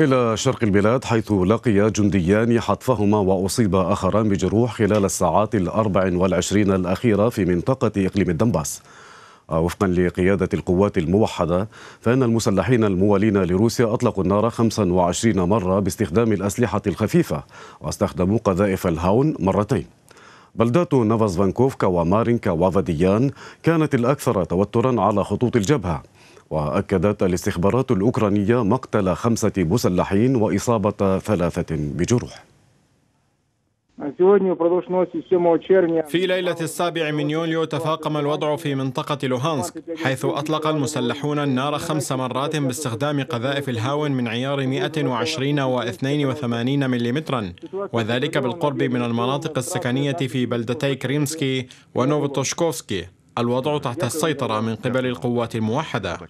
إلى شرق البلاد حيث لقي جنديان حتفهما وأصيب آخران بجروح خلال الساعات الأربع والعشرين الأخيرة في منطقة إقليم الدنباس آه، وفقا لقيادة القوات الموحدة فإن المسلحين الموالين لروسيا أطلقوا النار 25 مرة باستخدام الأسلحة الخفيفة واستخدموا قذائف الهاون مرتين بلدات فانكوفكا ومارينكا وفاديان كانت الأكثر توترا على خطوط الجبهة وأكدت الاستخبارات الأوكرانية مقتل خمسة مسلحين وإصابة ثلاثة بجروح في ليلة السابع من يوليو تفاقم الوضع في منطقة لوهانسك حيث أطلق المسلحون النار خمس مرات باستخدام قذائف الهاون من عيار 120 و 82 مليمترا وذلك بالقرب من المناطق السكنية في بلدتي كريمسكي ونوفوتوشكوفسكي الوضع تحت السيطرة من قبل القوات الموحدة